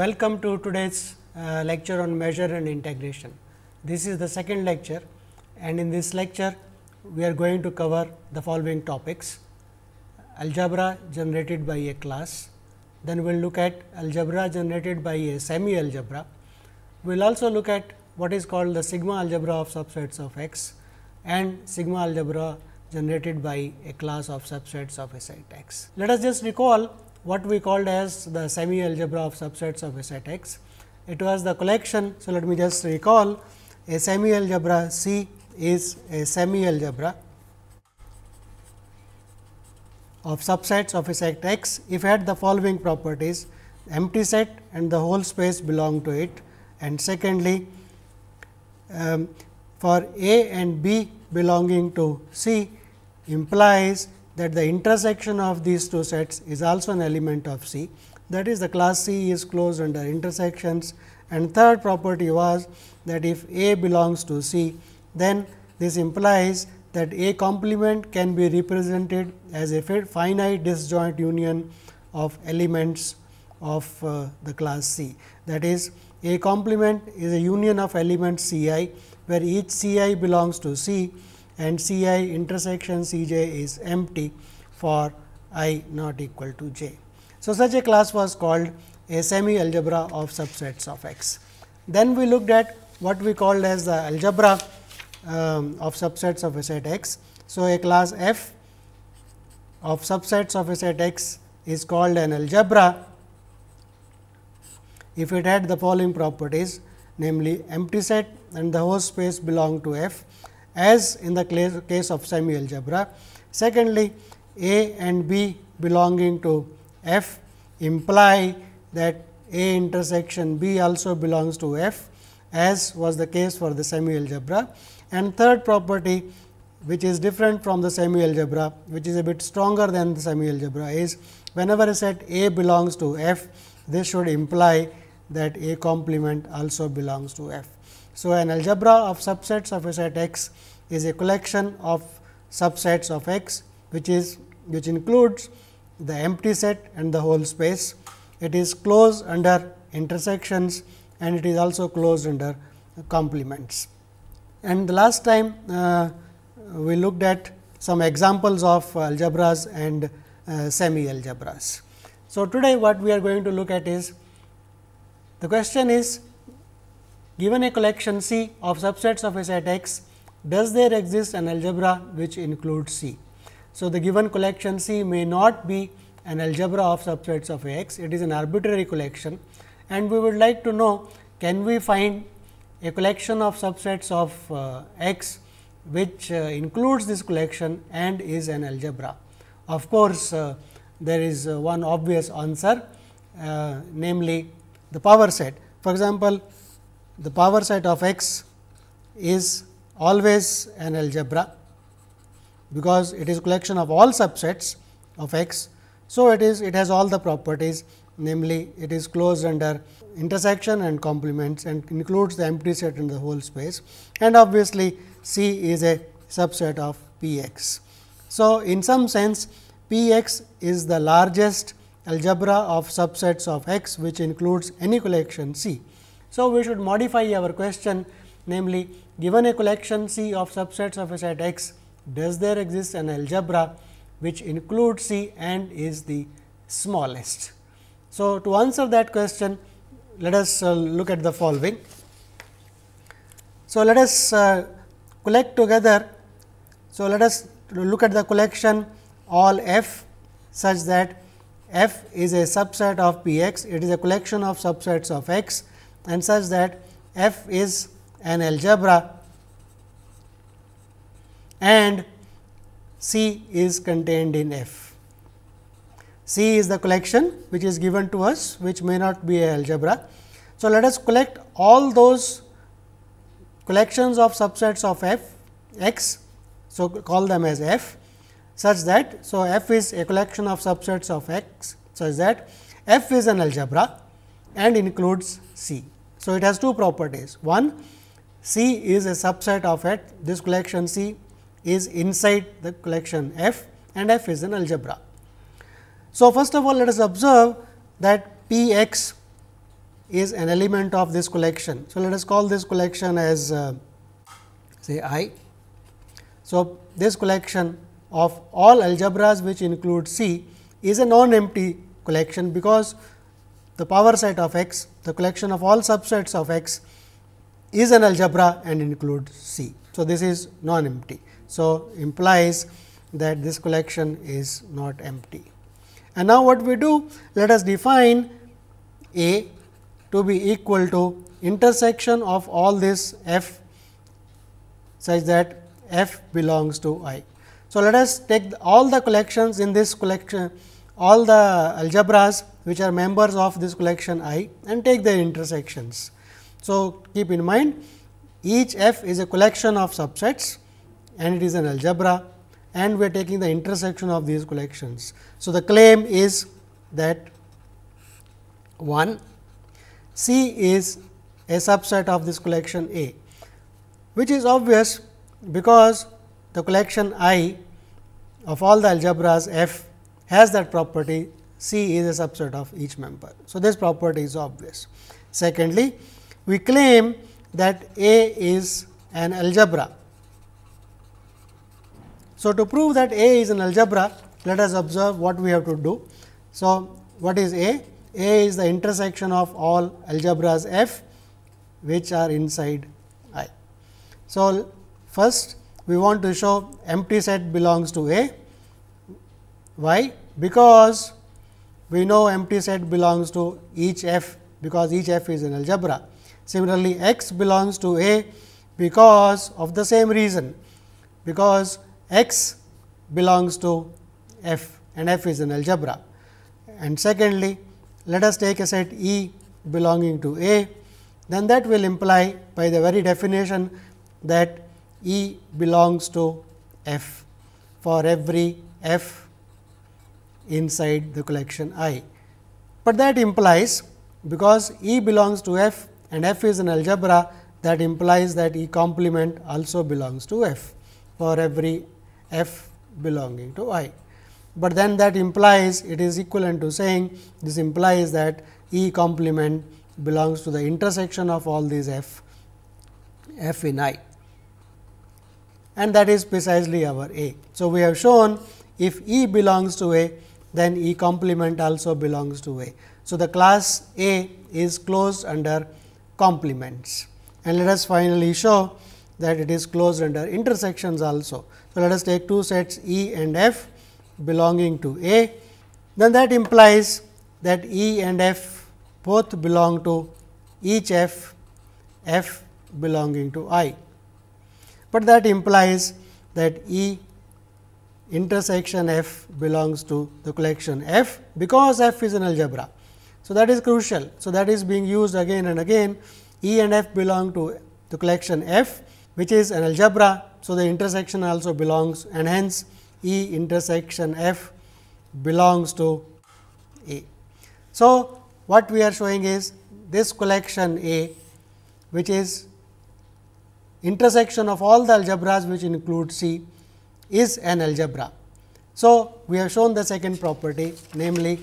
Welcome to today's uh, lecture on measure and integration. This is the second lecture and in this lecture we are going to cover the following topics. Algebra generated by a class, then we will look at algebra generated by a semi algebra. We will also look at what is called the sigma algebra of subsets of X and sigma algebra generated by a class of subsets of a set X. Let us just recall what we called as the semi algebra of subsets of a set X. It was the collection. So, let me just recall a semi algebra C is a semi algebra of subsets of a set X if had the following properties empty set and the whole space belong to it and secondly um, for A and B belonging to C implies that the intersection of these two sets is also an element of C. That is the class C is closed under intersections and third property was that if A belongs to C, then this implies that A complement can be represented as a finite disjoint union of elements of uh, the class C. That is A complement is a union of elements C i, where each C i belongs to C and C i intersection C j is empty for i not equal to j. So, such a class was called a semi algebra of subsets of x. Then we looked at what we called as the algebra um, of subsets of a set x. So, a class f of subsets of a set x is called an algebra if it had the following properties namely empty set and the whole space belong to f as in the case of semi-algebra. Secondly, A and B belonging to F imply that A intersection B also belongs to F as was the case for the semi-algebra. And third property which is different from the semi-algebra, which is a bit stronger than the semi-algebra is whenever a set A belongs to F, this should imply that A complement also belongs to F. So, an algebra of subsets of a set X is a collection of subsets of X, which is which includes the empty set and the whole space. It is closed under intersections and it is also closed under complements. And the last time uh, we looked at some examples of algebras and uh, semi algebras. So, today what we are going to look at is the question is Given a collection C of subsets of a set X, does there exist an algebra which includes C? So, the given collection C may not be an algebra of subsets of X, it is an arbitrary collection and we would like to know can we find a collection of subsets of uh, X which uh, includes this collection and is an algebra. Of course, uh, there is uh, one obvious answer uh, namely the power set. For example, the power set of x is always an algebra, because it is a collection of all subsets of x. So, it is it has all the properties namely it is closed under intersection and complements and includes the empty set in the whole space and obviously C is a subset of P x. So, in some sense P x is the largest algebra of subsets of x which includes any collection C. So, we should modify our question namely given a collection C of subsets of a set X, does there exist an algebra which includes C and is the smallest. So, to answer that question, let us uh, look at the following. So, let us uh, collect together. So, let us look at the collection all f such that f is a subset of p x, it is a collection of subsets of x and such that f is an algebra and C is contained in F. C is the collection which is given to us which may not be algebra. So, let us collect all those collections of subsets of f x. So, call them as f such that. So, f is a collection of subsets of x such that f is an algebra and includes C. So, it has two properties. One, C is a subset of it. This collection C is inside the collection F and F is an algebra. So, first of all, let us observe that P x is an element of this collection. So, let us call this collection as uh, say I. So, this collection of all algebras which include C is a non empty collection because the power set of X, the collection of all subsets of X is an algebra and includes C. So, this is non-empty. So, implies that this collection is not empty. And now, what we do? Let us define A to be equal to intersection of all this f such that f belongs to i. So, let us take all the collections in this collection, all the algebras which are members of this collection I and take their intersections. So, keep in mind each f is a collection of subsets and it is an algebra and we are taking the intersection of these collections. So, the claim is that 1 C is a subset of this collection A, which is obvious because the collection I of all the algebras f has that property C is a subset of each member. So, this property is obvious. Secondly, we claim that A is an algebra. So, to prove that A is an algebra, let us observe what we have to do. So, what is A? A is the intersection of all algebras f which are inside I. So, first we want to show empty set belongs to A. Why? Because we know empty set belongs to each f because each f is an algebra. Similarly, x belongs to A because of the same reason, because x belongs to f and f is an algebra. And secondly, let us take a set E belonging to A, then that will imply by the very definition that E belongs to f for every f inside the collection I. But that implies because E belongs to F and F is an algebra that implies that E complement also belongs to F for every F belonging to I. But then that implies it is equivalent to saying this implies that E complement belongs to the intersection of all these F, F in I and that is precisely our A. So, we have shown if E belongs to A, then E complement also belongs to A. So, the class A is closed under complements and let us finally show that it is closed under intersections also. So, let us take two sets E and F belonging to A, then that implies that E and F both belong to each F, F belonging to I, but that implies that E intersection f belongs to the collection f because f is an algebra. So, that is crucial. So, that is being used again and again E and f belong to the collection f which is an algebra. So, the intersection also belongs and hence E intersection f belongs to A. So, what we are showing is this collection A which is intersection of all the algebras which include C is an algebra. So, we have shown the second property namely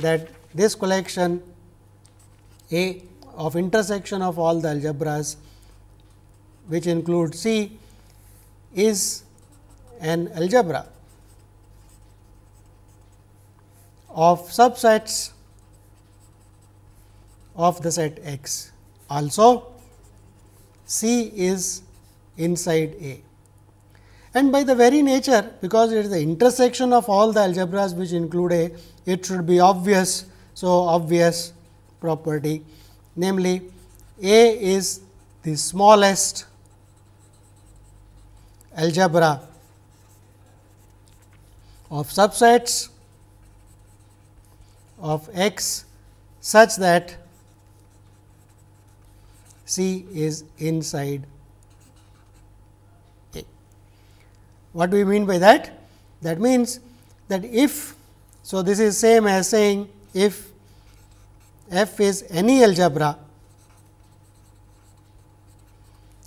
that this collection A of intersection of all the algebras which include C is an algebra of subsets of the set X. Also, C is inside A. And by the very nature, because it is the intersection of all the algebras which include A, it should be obvious. So, obvious property namely A is the smallest algebra of subsets of X such that C is inside What do we mean by that? That means that if, so this is same as saying if f is any algebra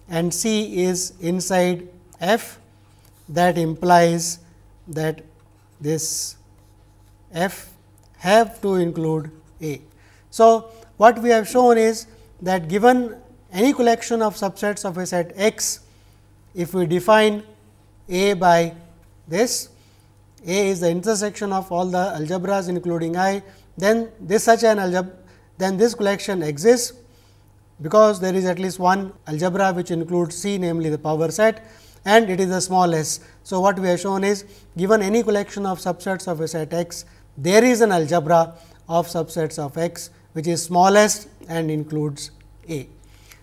and C is inside f, that implies that this f have to include A. So, what we have shown is that given any collection of subsets of a set X, if we define a by this. A is the intersection of all the algebras including I. Then this such an algebra, then this collection exists because there is at least one algebra which includes C namely the power set and it is the smallest. So, what we have shown is given any collection of subsets of a set X, there is an algebra of subsets of X which is smallest and includes A.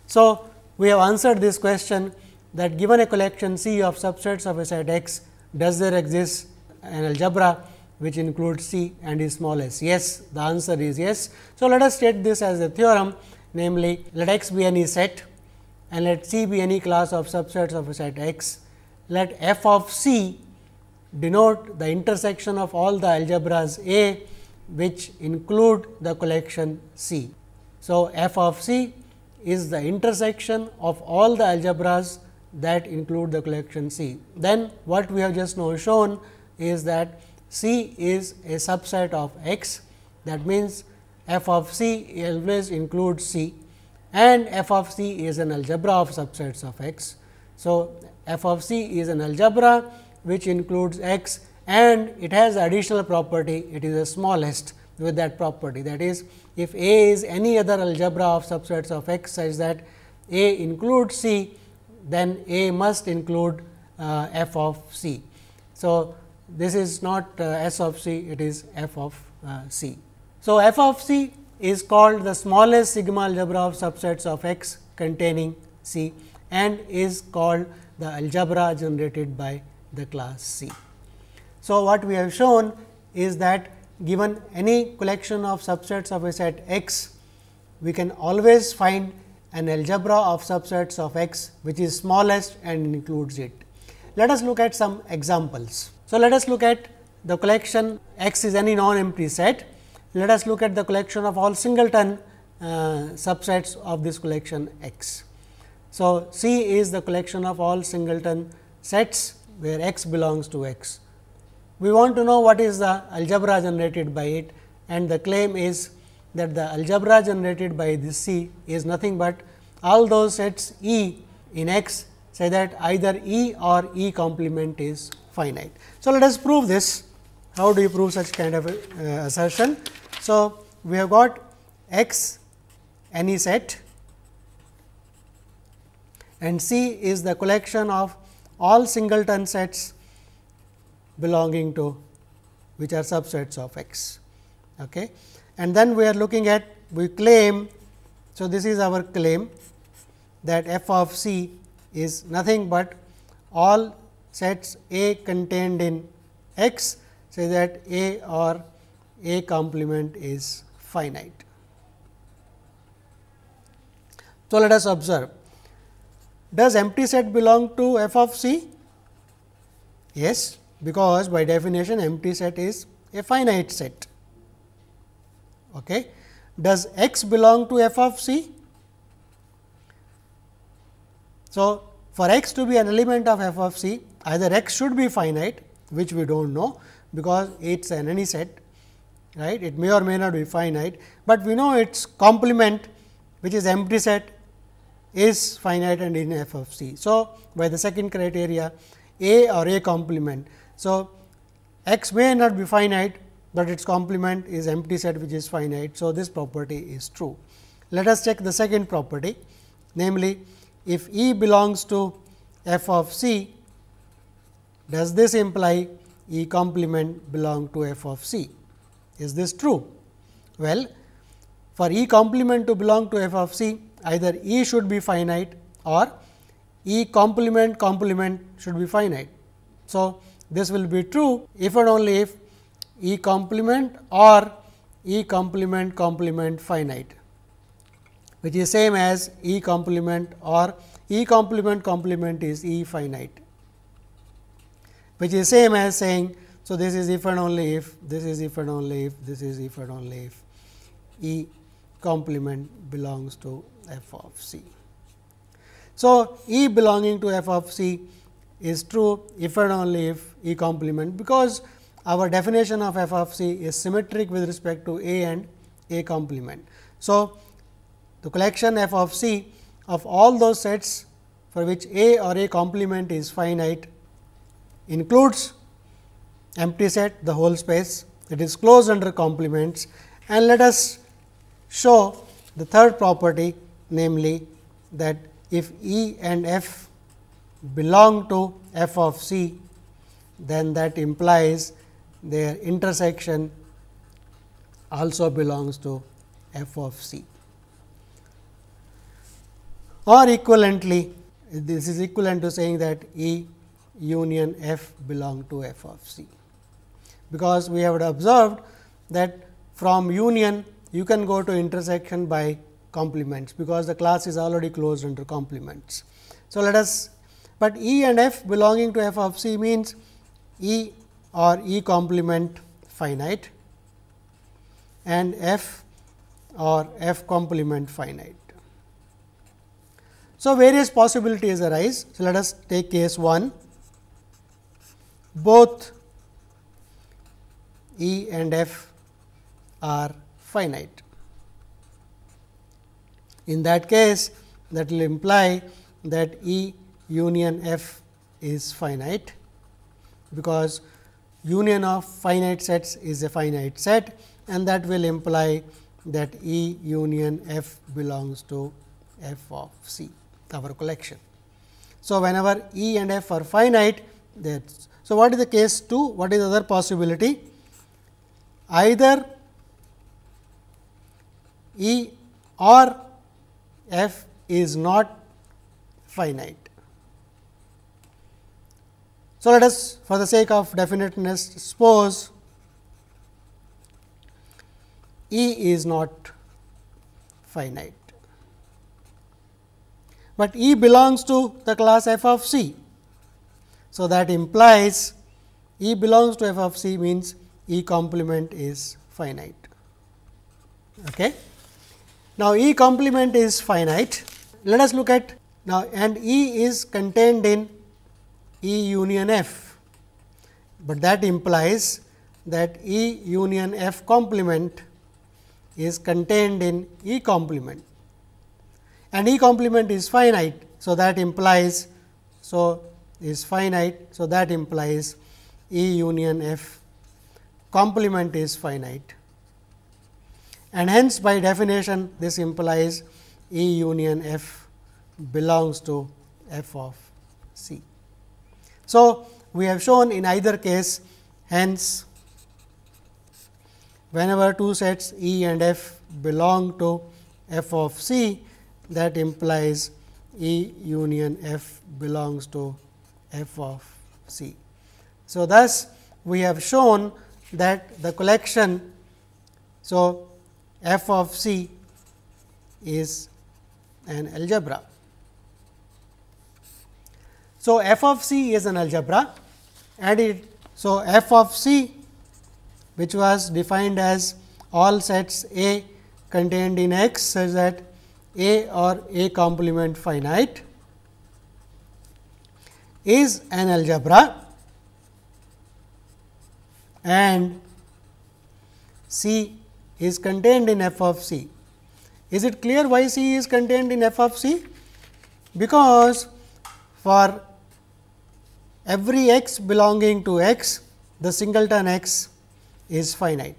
So, we have answered this question that given a collection C of subsets of a set X, does there exist an algebra which includes C and is small s? Yes, the answer is yes. So, let us state this as a theorem namely, let X be any set and let C be any class of subsets of a set X. Let f of C denote the intersection of all the algebras A which include the collection C. So, f of C is the intersection of all the algebras that include the collection C. Then what we have just now shown is that C is a subset of X that means, f of C always includes C and f of C is an algebra of subsets of X. So, f of C is an algebra which includes X and it has additional property it is the smallest with that property that is if A is any other algebra of subsets of X such that A includes C then A must include uh, f of C. So, this is not uh, S of C, it is f of uh, C. So, f of C is called the smallest sigma algebra of subsets of X containing C and is called the algebra generated by the class C. So, what we have shown is that given any collection of subsets of a set X, we can always find an algebra of subsets of X which is smallest and includes it. Let us look at some examples. So, let us look at the collection X is any non-empty set. Let us look at the collection of all singleton uh, subsets of this collection X. So, C is the collection of all singleton sets where X belongs to X. We want to know what is the algebra generated by it and the claim is that the algebra generated by this C is nothing but all those sets E in X say that either E or E complement is finite. So, let us prove this. How do you prove such kind of uh, assertion? So, we have got X any set and C is the collection of all singleton sets belonging to which are subsets of X. Okay and then we are looking at we claim. So, this is our claim that f of c is nothing but all sets A contained in X say that A or A complement is finite. So, let us observe does empty set belong to f of c? Yes, because by definition empty set is a finite set. Okay. Does x belong to f of c? So, for x to be an element of f of c, either x should be finite, which we do not know, because it is an any set, right. It may or may not be finite, but we know its complement, which is empty set, is finite and in f of c. So, by the second criteria, a or a complement. So, x may not be finite, but its complement is empty set which is finite. So, this property is true. Let us check the second property namely if E belongs to f of c does this imply E complement belong to f of c is this true? Well for E complement to belong to f of c either E should be finite or E complement complement should be finite. So, this will be true if and only if E complement or E complement complement finite, which is same as E complement or E complement complement is E finite, which is same as saying. So, this is if and only if, this is if and only if, this is if and only if E complement belongs to f of c. So, E belonging to f of c is true if and only if E complement because our definition of f of c is symmetric with respect to A and A complement. So, the collection f of c of all those sets for which A or A complement is finite includes empty set the whole space it is closed under complements and let us show the third property namely that if E and F belong to f of c then that implies their intersection also belongs to f of c. Or equivalently, this is equivalent to saying that E union f belong to f of c, because we have observed that from union you can go to intersection by complements, because the class is already closed under complements. So, let us, but E and f belonging to f of c means E or E complement finite and F or F complement finite. So, various possibilities arise. So, let us take case 1 both E and F are finite. In that case, that will imply that E union F is finite, because union of finite sets is a finite set and that will imply that E union F belongs to f of C our collection. So, whenever E and F are finite that so what is the case 2 what is the other possibility either E or F is not finite so, let us for the sake of definiteness suppose E is not finite, but E belongs to the class f of c. So, that implies E belongs to f of c means E complement is finite. Okay. Now, E complement is finite. Let us look at now and E is contained in E union F, but that implies that E union F complement is contained in E complement and E complement is finite. So, that implies so is finite. So, that implies E union F complement is finite and hence by definition this implies E union F belongs to F of C. So, we have shown in either case hence whenever two sets E and F belong to f of c that implies E union F belongs to f of c. So, thus we have shown that the collection. So, f of c is an algebra. So, f of c is an algebra and it so f of c which was defined as all sets A contained in X such that A or A complement finite is an algebra and C is contained in f of c. Is it clear why C is contained in f of c? Because for every x belonging to x, the singleton x is finite.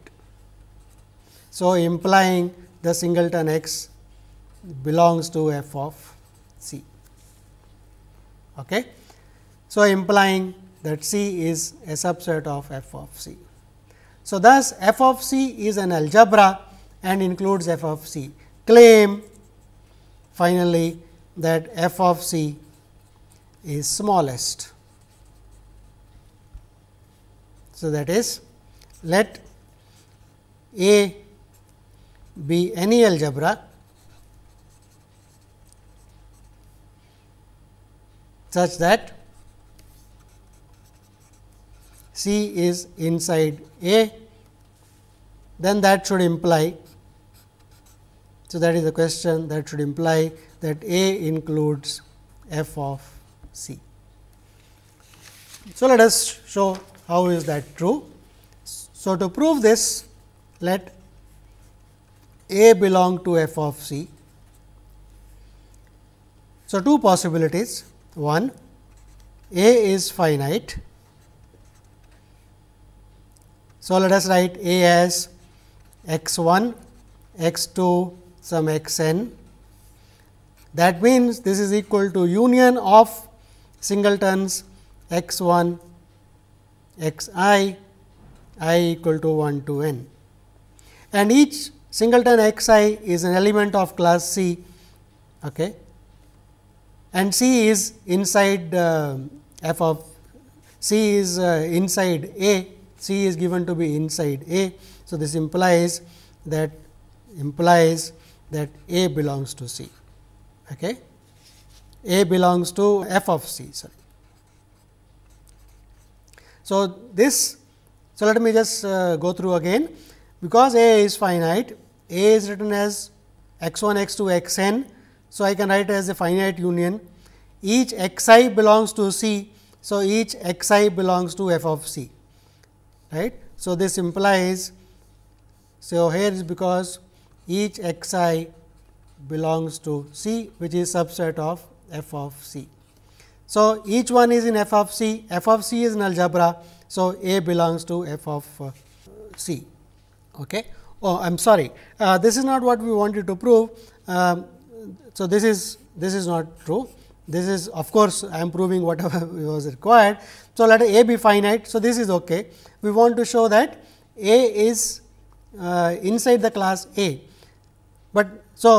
So, implying the singleton x belongs to f of c. Okay. So, implying that c is a subset of f of c. So, thus f of c is an algebra and includes f of c. Claim finally, that f of c is smallest. So, that is let A be any algebra such that C is inside A, then that should imply. So, that is the question that should imply that A includes f of C. So, let us show how is that true? So, to prove this, let A belong to f of c. So, two possibilities. One, A is finite. So, let us write A as x 1, x 2, some x n. That means, this is equal to union of singletons x 1, x i i equal to 1 to n and each singleton x i is an element of class C okay, and C is inside uh, f of C is uh, inside A, C is given to be inside A. So, this implies that implies that A belongs to C. Okay? A belongs to f of C sorry. So, this so let me just uh, go through again because A is finite A is written as x 1 x 2 x n. So, I can write as a finite union each x i belongs to C. So, each x i belongs to f of C right. So, this implies so here is because each x i belongs to C which is subset of f of C. So, each one is in f of c, f of c is in algebra. So, A belongs to f of uh, c. Okay. Oh, I am sorry, uh, this is not what we wanted to prove. Um, so, this is this is not true. This is of course, I am proving whatever was required. So, let A be finite. So, this is okay. We want to show that A is uh, inside the class A, but so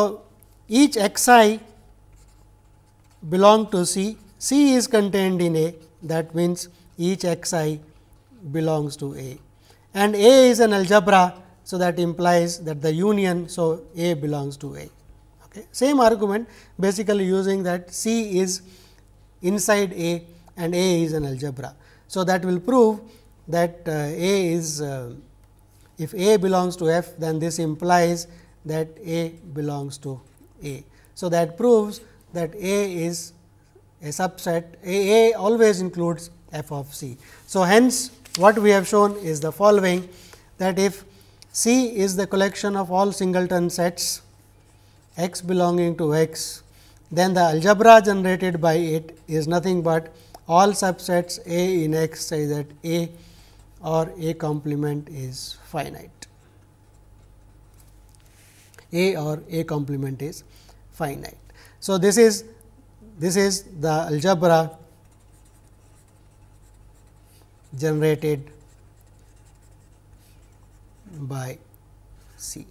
each x i belong to C C is contained in A that means each x i belongs to A and A is an algebra. So, that implies that the union. So, A belongs to A. Okay. Same argument basically using that C is inside A and A is an algebra. So, that will prove that uh, A is uh, if A belongs to F then this implies that A belongs to A. So, that proves that A is a subset A, A always includes f of c. So, hence what we have shown is the following that if c is the collection of all singleton sets x belonging to x, then the algebra generated by it is nothing but all subsets A in x say that A or A complement is finite. A or A complement is finite. So, this is this is the algebra generated by C.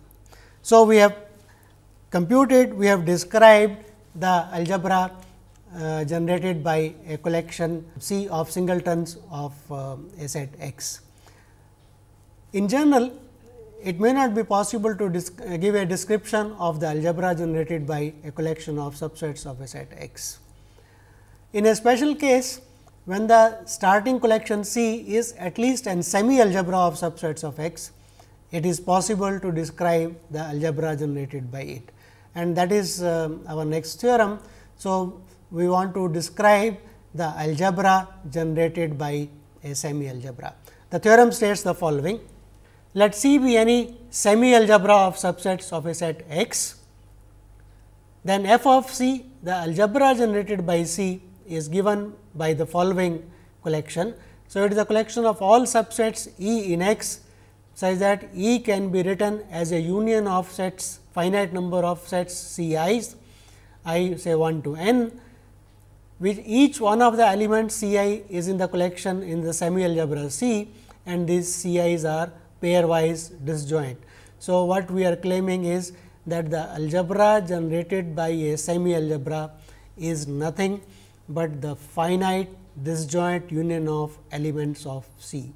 So, we have computed, we have described the algebra uh, generated by a collection C of singletons of uh, a set X. In general, it may not be possible to uh, give a description of the algebra generated by a collection of subsets of a set X. In a special case, when the starting collection C is at least an semi algebra of subsets of X, it is possible to describe the algebra generated by it and that is uh, our next theorem. So, we want to describe the algebra generated by a semi algebra. The theorem states the following let C be any semi algebra of subsets of a set X, then f of C the algebra generated by C is given by the following collection. So, it is a collection of all subsets E in X such that E can be written as a union of sets finite number of sets C i's i say 1 to n with each one of the elements C i is in the collection in the semi algebra C and these C i's are pairwise disjoint. So, what we are claiming is that the algebra generated by a semi algebra is nothing but the finite disjoint union of elements of C.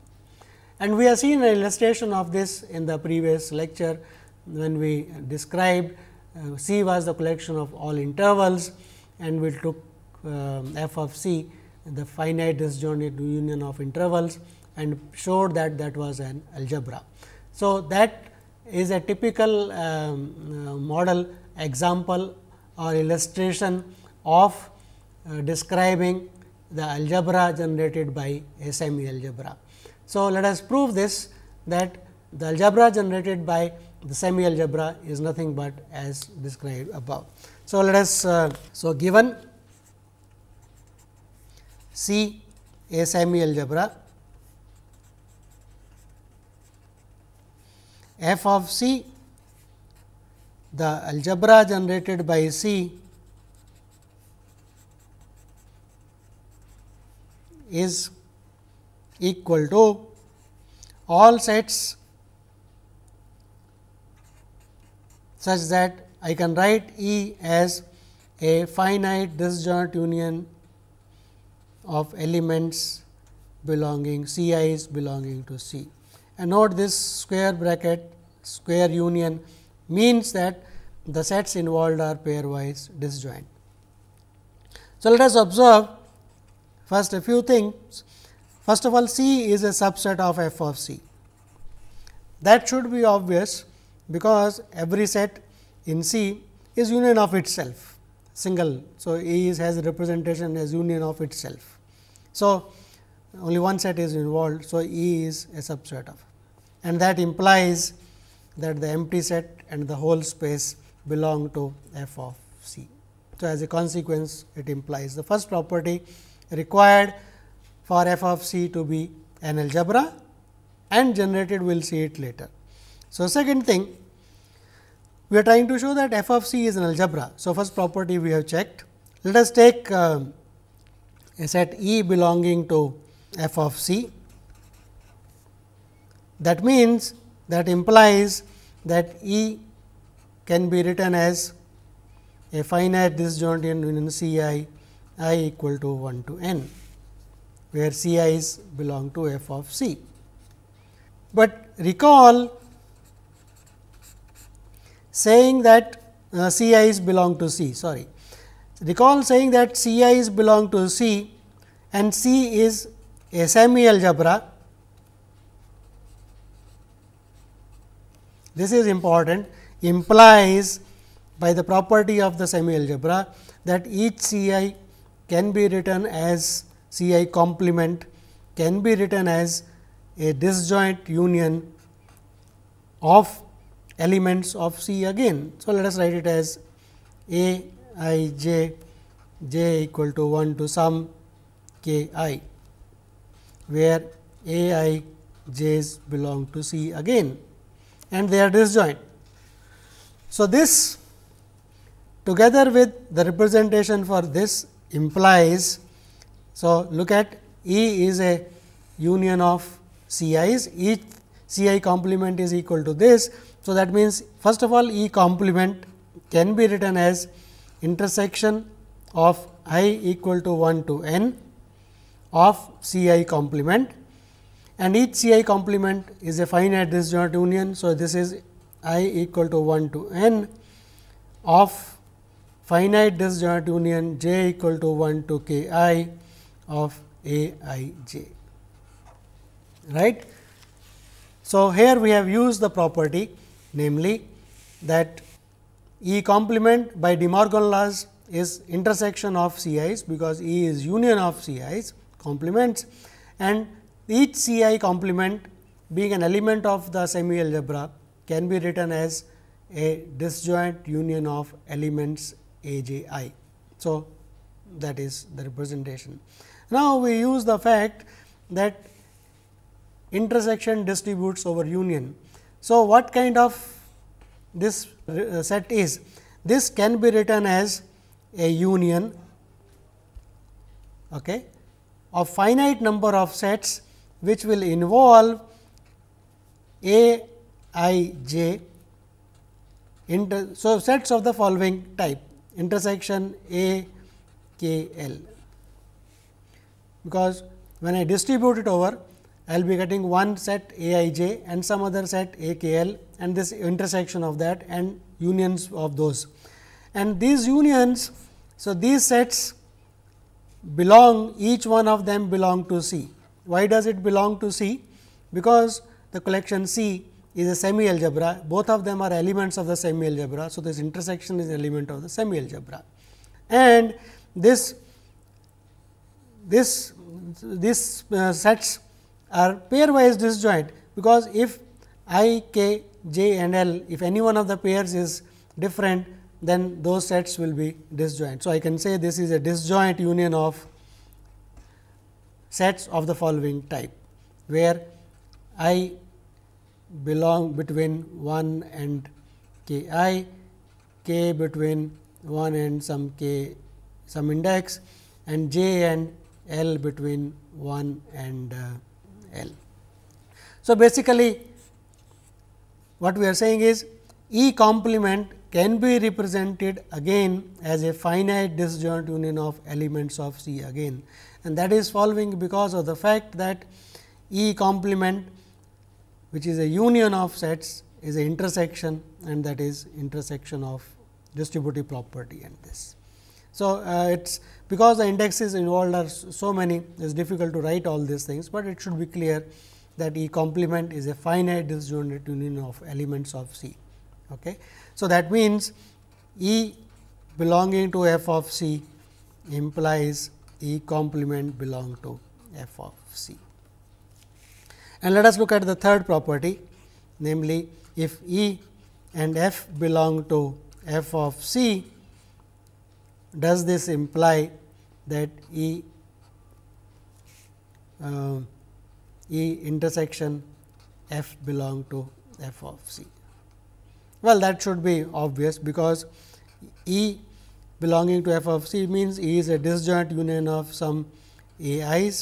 And we have seen an illustration of this in the previous lecture when we described uh, C was the collection of all intervals and we took uh, f of C the finite disjoint union of intervals and showed that that was an algebra. So, that is a typical um, uh, model example or illustration of uh, describing the algebra generated by SME algebra. So, let us prove this that the algebra generated by the semi algebra is nothing but as described above. So, let us uh, so given C a semi algebra f of c, the algebra generated by c is equal to all sets such that I can write E as a finite disjoint union of elements belonging C i is belonging to C and note this square bracket square union means that the sets involved are pairwise disjoint. So, let us observe first a few things. First of all, C is a subset of f of C. That should be obvious because every set in C is union of itself single. So, A is has representation as union of itself. So, only one set is involved. So, E is a subset of and that implies that the empty set and the whole space belong to f of c. So, as a consequence it implies the first property required for f of c to be an algebra and generated we will see it later. So, second thing we are trying to show that f of c is an algebra. So, first property we have checked. Let us take uh, a set E belonging to f of c that means, that implies that E can be written as a finite disjoint union C i i equal to 1 to n, where C i is belong to f of c. But recall saying that uh, C i is belong to C, sorry. Recall saying that C i is belong to C and C is a semi algebra this is important implies by the property of the semi algebra that each C i can be written as C i complement can be written as a disjoint union of elements of C again. So, let us write it as A i j j equal to 1 to some k i where A i j's belong to C again and they are disjoint. So, this together with the representation for this implies. So, look at E is a union of C i's, each C i complement is equal to this. So, that means, first of all E complement can be written as intersection of i equal to 1 to n of C i complement and each C i complement is a finite disjoint union. So, this is i equal to 1 to n of finite disjoint union j equal to 1 to k i of a i j right. So, here we have used the property namely that E complement by de Morgan laws is intersection of C i's because E is union of C i's complements and each C i complement being an element of the semi algebra can be written as a disjoint union of elements a j i. So, that is the representation. Now, we use the fact that intersection distributes over union. So, what kind of this uh, set is? This can be written as a union okay, of finite number of sets which will involve A i j inter, so sets of the following type intersection A k l because when I distribute it over I will be getting one set A i j and some other set A k l and this intersection of that and unions of those. And these unions, so these sets belong each one of them belong to C. Why does it belong to C? Because the collection C is a semi algebra, both of them are elements of the semi algebra. So, this intersection is an element of the semi algebra and this this this uh, sets are pairwise disjoint because if i k j and l if any one of the pairs is different then those sets will be disjoint so i can say this is a disjoint union of sets of the following type, where i belong between 1 and k i, k between 1 and some k some index and j and l between 1 and uh, l. So, basically what we are saying is E complement can be represented again as a finite disjoint union of elements of C again. And that is following because of the fact that E complement which is a union of sets is an intersection and that is intersection of distributive property and this. So, uh, it is because the indexes involved are so many it is difficult to write all these things, but it should be clear that E complement is a finite disjoint union of elements of C. Okay. So, that means E belonging to f of c implies E complement belong to f of c. And let us look at the third property namely, if E and f belong to f of c, does this imply that E uh, E intersection f belong to f of c. Well, that should be obvious because E belonging to f of c means E is a disjoint union of some a i's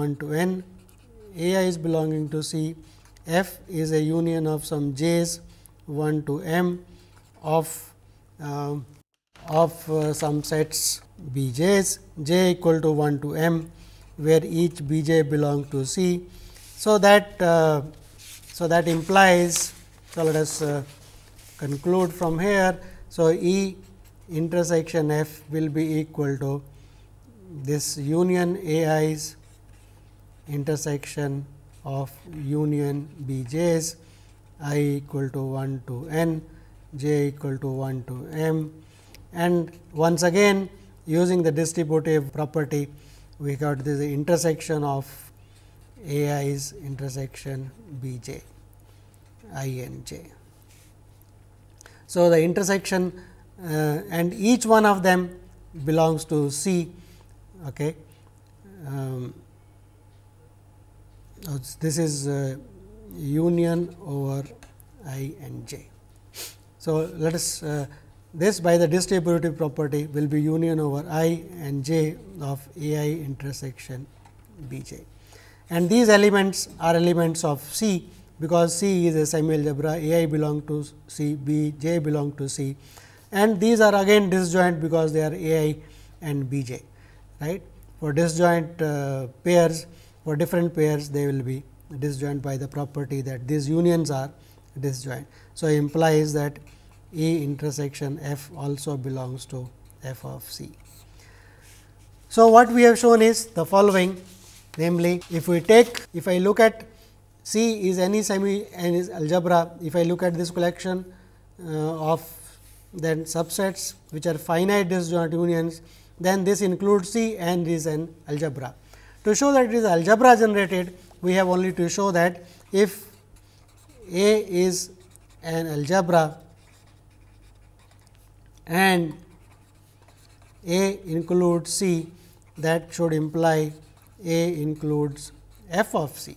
1 to n, a i is belonging to c, f is a union of some j's 1 to m of uh, of uh, some sets b j's, j equal to 1 to m where each b j belong to c. So, that uh, so that implies so, let us uh, conclude from here. So, E intersection F will be equal to this union A i's intersection of union B j's i equal to 1 to n, j equal to 1 to m and once again using the distributive property we got this intersection of a i's intersection b j i n j. So, the intersection uh, and each one of them belongs to C. Okay. Um, this is uh, union over i and j. So, let us uh, this by the distributive property will be union over i and j of a i intersection b j. And these elements are elements of C because C is a semi-algebra, A i belong to C, B j belong to C and these are again disjoint because they are A i and B j. Right? For disjoint uh, pairs, for different pairs they will be disjoint by the property that these unions are disjoint. So, implies that E intersection F also belongs to f of c. So, what we have shown is the following namely if we take if I look at C is any semi and is algebra. If I look at this collection uh, of then subsets which are finite disjoint unions, then this includes C and is an algebra. To show that it is algebra generated, we have only to show that if A is an algebra and A includes C, that should imply A includes f of C.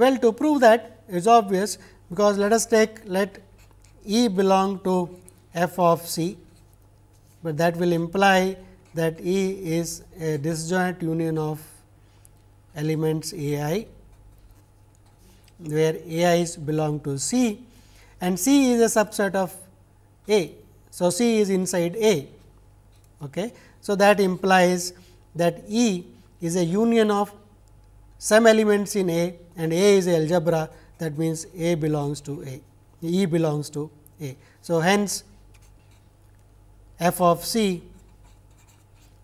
Well, to prove that is obvious because let us take let E belong to f of C, but that will imply that E is a disjoint union of elements A i, where A i's belong to C and C is a subset of A. So, C is inside A. Okay. So, that implies that E is a union of some elements in A and A is algebra that means A belongs to A, E belongs to A. So, hence f of C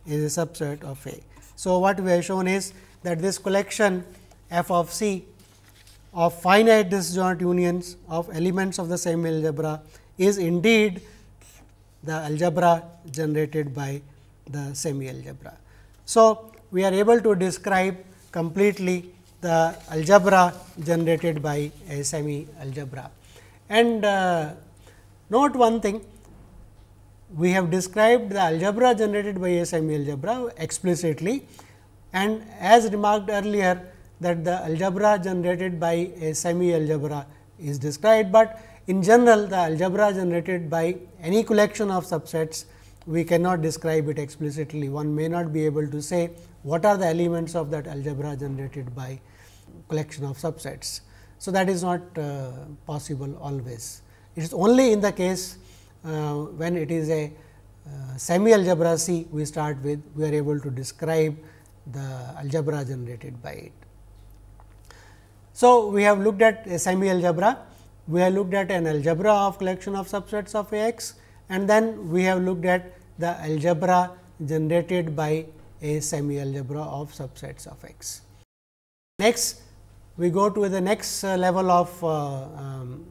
is a subset of A. So, what we have shown is that this collection f of C of finite disjoint unions of elements of the same algebra is indeed the algebra generated by the semi algebra. So, we are able to describe completely the algebra generated by SME algebra. And uh, note one thing, we have described the algebra generated by SME algebra explicitly and as remarked earlier that the algebra generated by SME algebra is described, but in general the algebra generated by any collection of subsets we cannot describe it explicitly. One may not be able to say what are the elements of that algebra generated by collection of subsets. So, that is not uh, possible always. It is only in the case uh, when it is a uh, semi algebra C we start with we are able to describe the algebra generated by it. So, we have looked at a semi algebra, we have looked at an algebra of collection of subsets of A x and then we have looked at the algebra generated by a semi-algebra of subsets of X. Next, we go to the next uh, level of uh, um,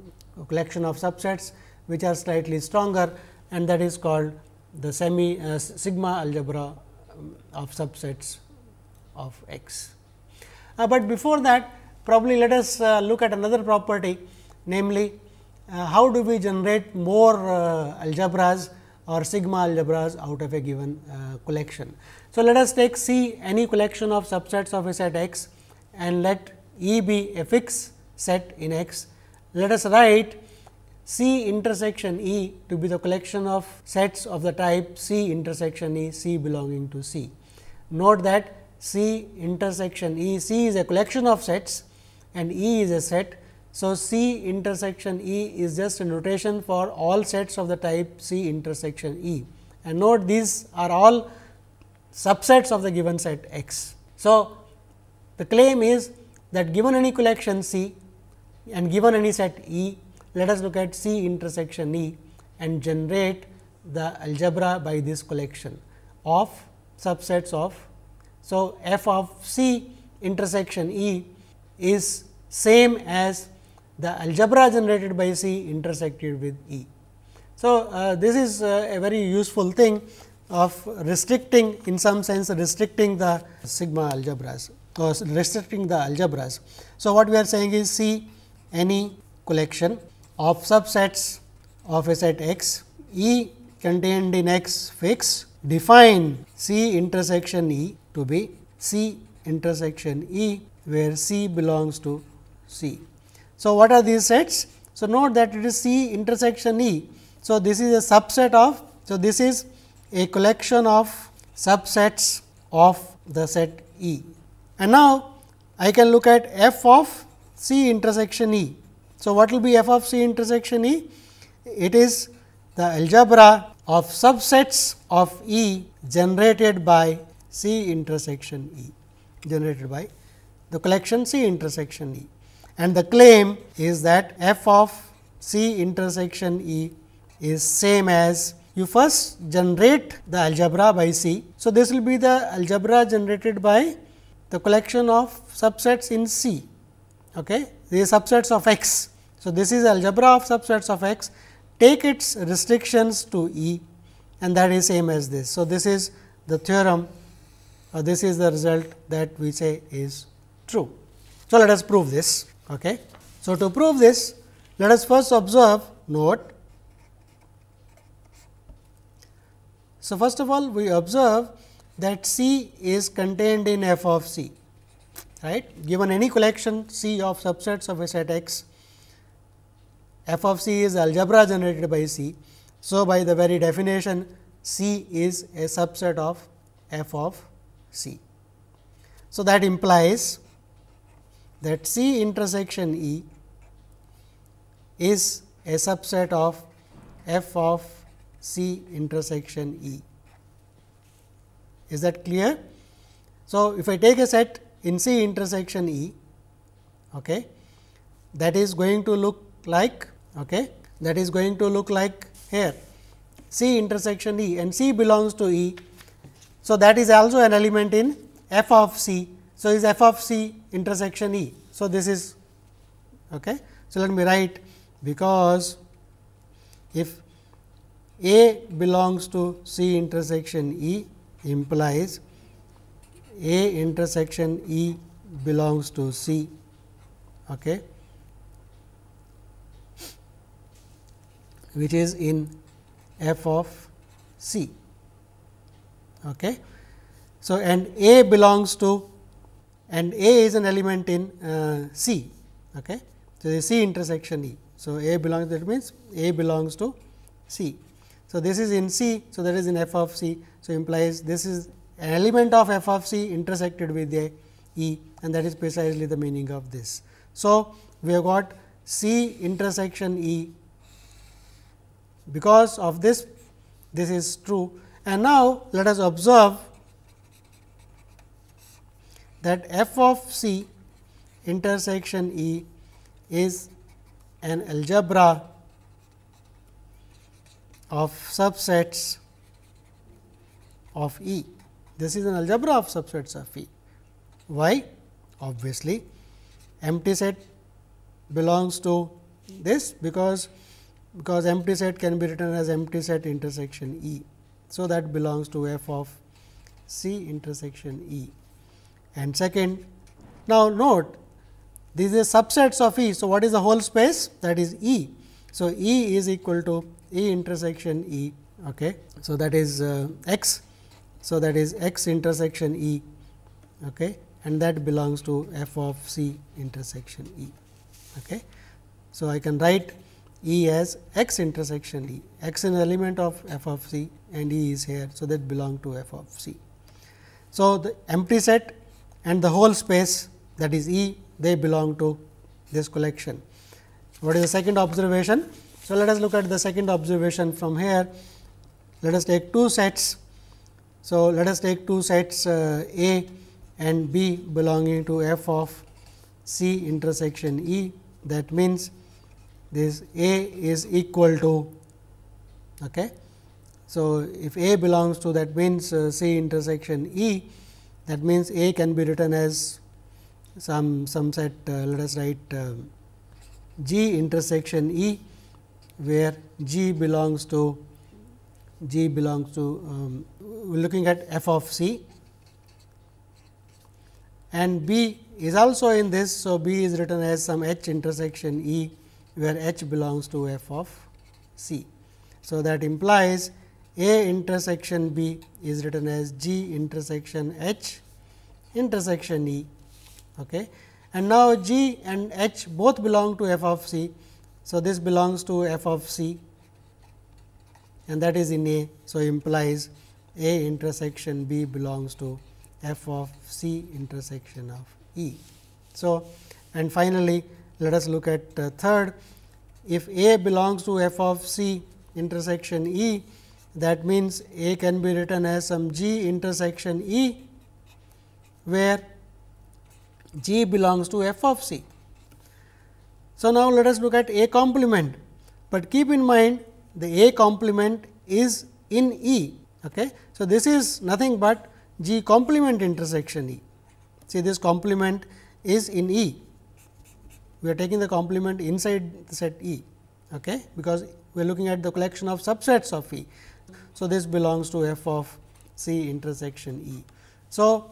collection of subsets, which are slightly stronger and that is called the semi uh, sigma algebra um, of subsets of X. Uh, but before that probably let us uh, look at another property namely uh, how do we generate more algebras or sigma algebras out of a given collection. So, let us take C any collection of subsets of a set X and let E be a fixed set in X. Let us write C intersection E to be the collection of sets of the type C intersection E, C belonging to C. Note that C intersection E, C is a collection of sets and E is a set. So, C intersection E is just a notation for all sets of the type C intersection E. And note these are all subsets of the given set X. So, the claim is that given any collection C and given any set E, let us look at C intersection E and generate the algebra by this collection of subsets of. So, f of C intersection E is same as the algebra generated by C intersected with E. So, uh, this is uh, a very useful thing of restricting in some sense restricting the sigma algebras or restricting the algebras. So, what we are saying is see any collection of subsets of a set X, E contained in X fix define C intersection E to be C intersection E where C belongs to C. So, what are these sets? So, note that it is C intersection E. So, this is a subset of, so this is a collection of subsets of the set E. And now, I can look at f of C intersection E. So, what will be f of C intersection E? It is the algebra of subsets of E generated by C intersection E, generated by the collection C intersection E. And the claim is that f of C intersection E is same as you first generate the algebra by C. So, this will be the algebra generated by the collection of subsets in C, okay? the subsets of X. So, this is algebra of subsets of X, take its restrictions to E and that is same as this. So, this is the theorem or this is the result that we say is true. So, let us prove this. Okay. So, to prove this, let us first observe note So, first of all we observe that C is contained in f of C, right. Given any collection C of subsets of a set X, f of C is algebra generated by C. So, by the very definition C is a subset of f of C. So, that implies that C intersection E is a subset of f of C intersection E. Is that clear? So, if I take a set in C intersection E, okay, that is going to look like okay, that is going to look like here C intersection E and C belongs to E. So, that is also an element in f of C. So, is f of C intersection E. So, this is okay. So, let me write because if a belongs to C intersection E implies A intersection E belongs to C. Okay. which is in f of c. Okay. So, and A belongs to and A is an element in uh, C. Okay. So, the C intersection E. So, A belongs that means A belongs to C. So, this is in C. So, that is in f of C. So, implies this is an element of f of C intersected with E, and that is precisely the meaning of this. So, we have got C intersection E because of this this is true and now let us observe that f of C intersection E is an algebra of subsets of E. This is an algebra of subsets of E. Why? Obviously, empty set belongs to this because because empty set can be written as empty set intersection E. So, that belongs to f of C intersection E. And second, now note these are subsets of E. So, what is the whole space? That is E. So, E is equal to E intersection E. Okay. So, that is uh, x. So, that is x intersection E okay, and that belongs to f of c intersection E. Okay. So, I can write E as x intersection E, x is an element of f of c and E is here. So, that belong to f of c. So, the empty set and the whole space that is E they belong to this collection. What is the second observation? So, let us look at the second observation from here. Let us take two sets. So, let us take two sets uh, A and B belonging to f of C intersection E. That means, this A is equal to okay. So, if A belongs to that means uh, C intersection E, that means A can be written as some some set uh, let us write uh, G intersection E where g belongs to g belongs to um, we are looking at f of c and b is also in this. So, b is written as some h intersection e where h belongs to f of c. So, that implies a intersection b is written as g intersection h intersection e. Okay. And now, g and h both belong to f of c. So, this belongs to f of c and that is in A. So, implies A intersection B belongs to f of c intersection of E. So, and finally, let us look at uh, third. If A belongs to f of c intersection E, that means A can be written as some G intersection E, where G belongs to f of c. So, now let us look at A complement, but keep in mind the A complement is in E. Okay. So, this is nothing but G complement intersection E. See this complement is in E. We are taking the complement inside the set E okay, because we are looking at the collection of subsets of E. So, this belongs to f of C intersection E. So,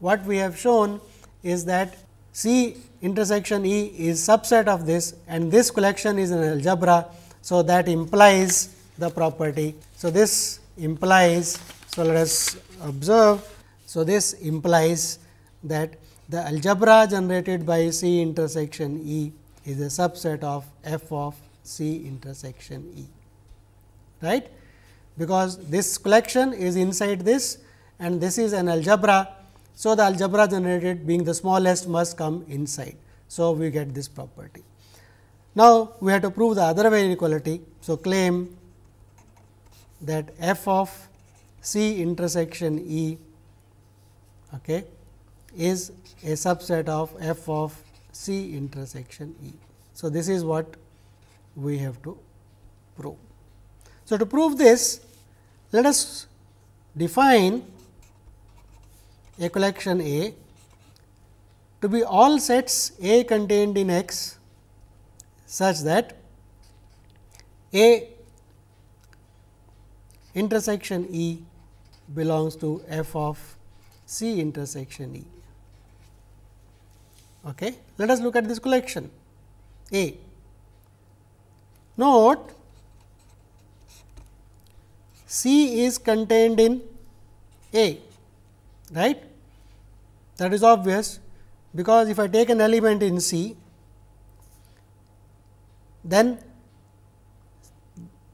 what we have shown is that C intersection E is subset of this and this collection is an algebra. So, that implies the property. So, this implies, so let us observe. So, this implies that the algebra generated by C intersection E is a subset of f of C intersection E, right? Because this collection is inside this and this is an algebra so, the algebra generated being the smallest must come inside. So, we get this property. Now, we have to prove the other way inequality. So, claim that f of C intersection E okay, is a subset of f of C intersection E. So, this is what we have to prove. So, to prove this, let us define a collection A to be all sets A contained in X such that A intersection E belongs to f of C intersection E. Okay. Let us look at this collection A. Note C is contained in A, right. That is obvious, because if I take an element in C, then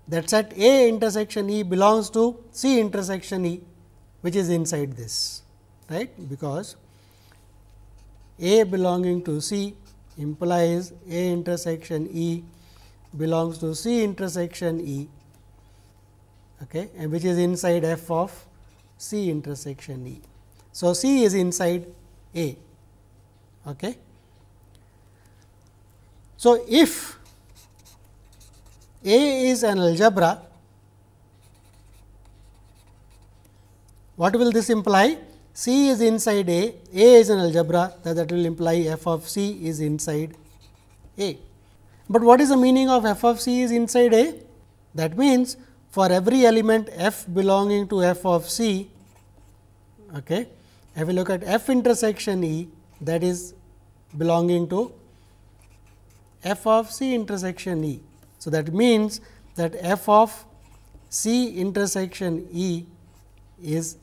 that set A intersection E belongs to C intersection E, which is inside this, right, because A belonging to C implies A intersection E belongs to C intersection E, okay, and which is inside f of C intersection E. So, C is inside A. Okay. So, if A is an algebra, what will this imply? C is inside A, A is an algebra that, that will imply f of C is inside A. But what is the meaning of f of C is inside A? That means, for every element f belonging to f of C, okay, have a look at f intersection E that is belonging to f of c intersection E. So, that means that f of c intersection E is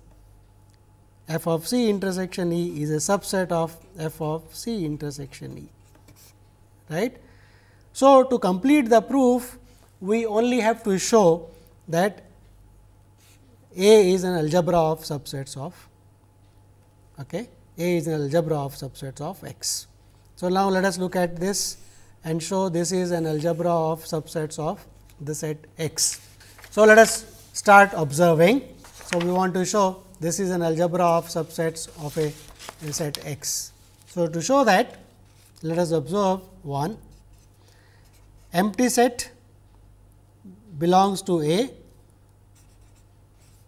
f of c intersection E is a subset of f of c intersection E. right? So, to complete the proof, we only have to show that A is an algebra of subsets of okay. A is an algebra of subsets of X. So, now let us look at this and show this is an algebra of subsets of the set X. So, let us start observing. So, we want to show this is an algebra of subsets of a, a set X. So, to show that let us observe one empty set belongs to A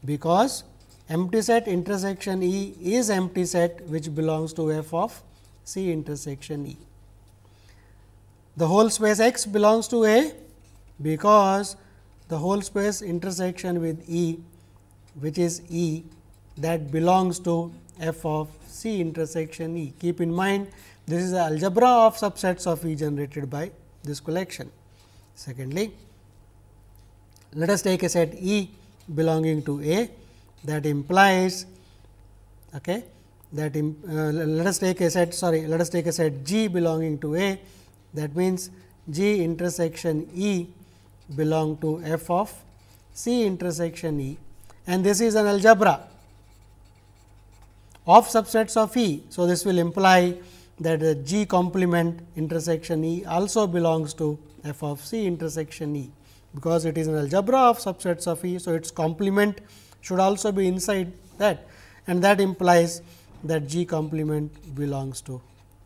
because empty set intersection E is empty set which belongs to f of C intersection E. The whole space X belongs to A because the whole space intersection with E which is E that belongs to f of C intersection E. Keep in mind this is the algebra of subsets of E generated by this collection. Secondly, let us take a set E belonging to A that implies okay, that uh, let us take a set sorry let us take a set G belonging to A that means G intersection E belong to f of C intersection E and this is an algebra of subsets of E. So, this will imply that the G complement intersection E also belongs to f of C intersection E because it is an algebra of subsets of E. So, its complement should also be inside that and that implies that G complement belongs to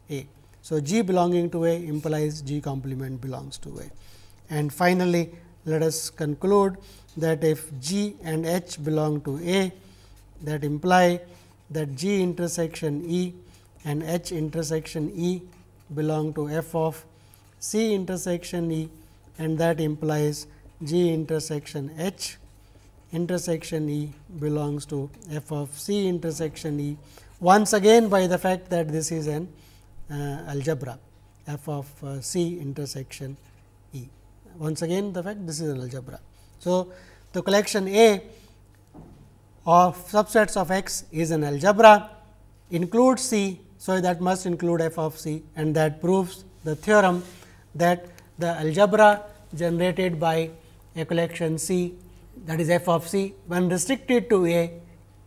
A. So, G belonging to A implies G complement belongs to A. And finally, let us conclude that if G and H belong to A, that imply that G intersection E and H intersection E belong to f of C intersection E and that implies G intersection H intersection E belongs to f of C intersection E once again by the fact that this is an uh, algebra f of uh, C intersection E. Once again the fact this is an algebra. So, the collection A of subsets of X is an algebra includes C. So, that must include f of C and that proves the theorem that the algebra generated by a collection C that is f of c when restricted to A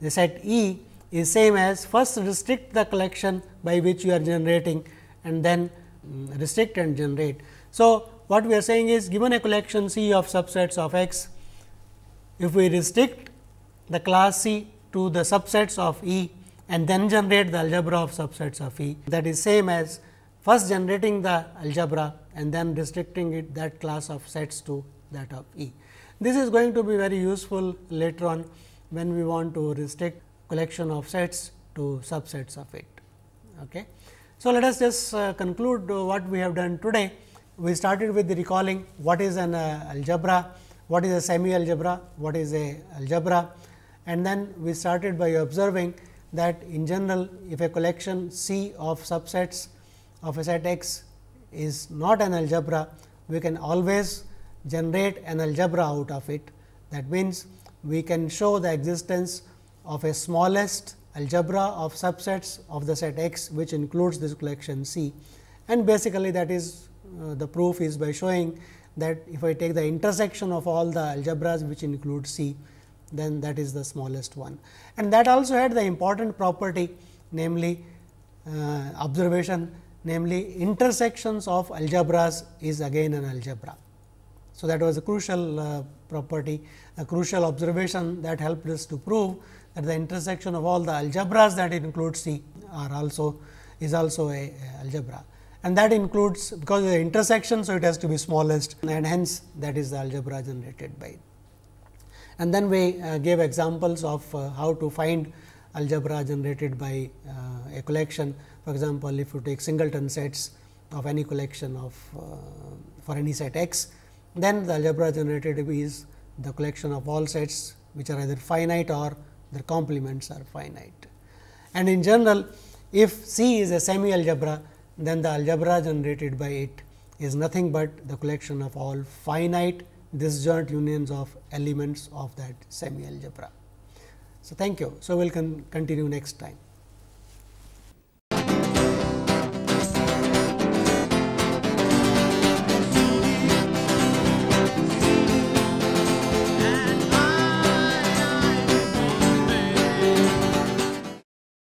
the set E is same as first restrict the collection by which you are generating and then mm, restrict and generate. So, what we are saying is given a collection C of subsets of X, if we restrict the class C to the subsets of E and then generate the algebra of subsets of E that is same as first generating the algebra and then restricting it that class of sets to that of E. This is going to be very useful later on when we want to restrict collection of sets to subsets of it. Okay. So, let us just uh, conclude uh, what we have done today. We started with recalling what is an uh, algebra, what is a semi algebra, what is a algebra and then we started by observing that in general if a collection C of subsets of a set X is not an algebra, we can always generate an algebra out of it. That means, we can show the existence of a smallest algebra of subsets of the set X which includes this collection C. And basically that is uh, the proof is by showing that if I take the intersection of all the algebras which include C, then that is the smallest one. And that also had the important property namely uh, observation namely intersections of algebras is again an algebra. So, that was a crucial uh, property, a crucial observation that helped us to prove that the intersection of all the algebras that include C are also is also a algebra and that includes because the intersection. So, it has to be smallest and hence that is the algebra generated by it. And then we uh, gave examples of uh, how to find algebra generated by uh, a collection. For example, if you take singleton sets of any collection of uh, for any set x then the algebra generated is the collection of all sets which are either finite or their complements are finite. And in general, if C is a semi algebra, then the algebra generated by it is nothing but the collection of all finite disjoint unions of elements of that semi algebra. So, thank you. So, we will con continue next time.